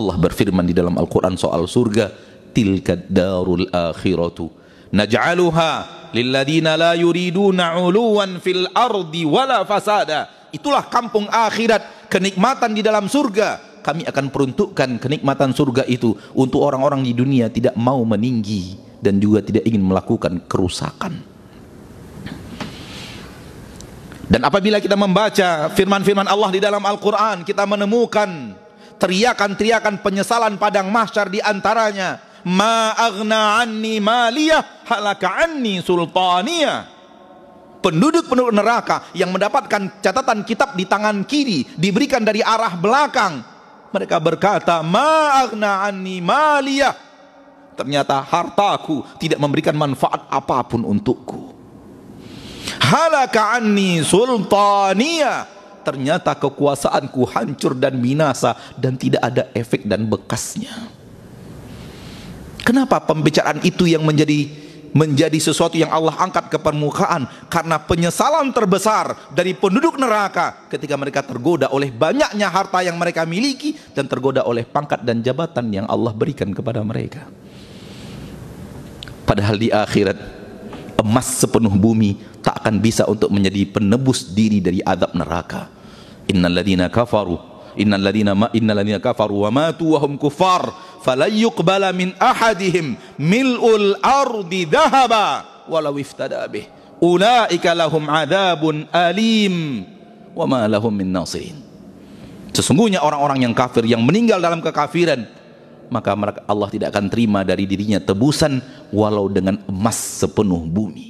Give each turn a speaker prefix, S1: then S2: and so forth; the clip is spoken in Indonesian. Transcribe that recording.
S1: Allah berfirman di dalam Al-Quran soal surga, tilka darul akhiratu. Naj'aluha lilladina la yuriduna uluwan fil ardi wala fasada. Itulah kampung akhirat, kenikmatan di dalam surga. Kami akan peruntukkan kenikmatan surga itu untuk orang-orang di dunia tidak mau meninggi dan juga tidak ingin melakukan kerusakan. Dan apabila kita membaca firman-firman Allah di dalam Al-Quran, kita menemukan teriakan-teriakan penyesalan padang mahsyar di antaranya ma aghna anni maliyah halaka anni sultaniyah penduduk-penduduk neraka yang mendapatkan catatan kitab di tangan kiri diberikan dari arah belakang mereka berkata ma aghna anni maliyah ternyata hartaku tidak memberikan manfaat apapun untukku halaka anni sultaniyah ternyata kekuasaanku hancur dan binasa dan tidak ada efek dan bekasnya. Kenapa pembicaraan itu yang menjadi menjadi sesuatu yang Allah angkat ke permukaan karena penyesalan terbesar dari penduduk neraka ketika mereka tergoda oleh banyaknya harta yang mereka miliki dan tergoda oleh pangkat dan jabatan yang Allah berikan kepada mereka. Padahal di akhirat emas sepenuh bumi tak akan bisa untuk menjadi penebus diri dari adab neraka innal kafaru innal ma innal kafaru wa matu wa hum kufar falan min ahadihim mil'ul ardi dhahaba walau iftada bih ulaika lahum adzabun alim wa ma lahum min nasirin sesungguhnya orang-orang yang kafir yang meninggal dalam kekafiran maka Allah tidak akan terima dari dirinya tebusan walau dengan emas sepenuh bumi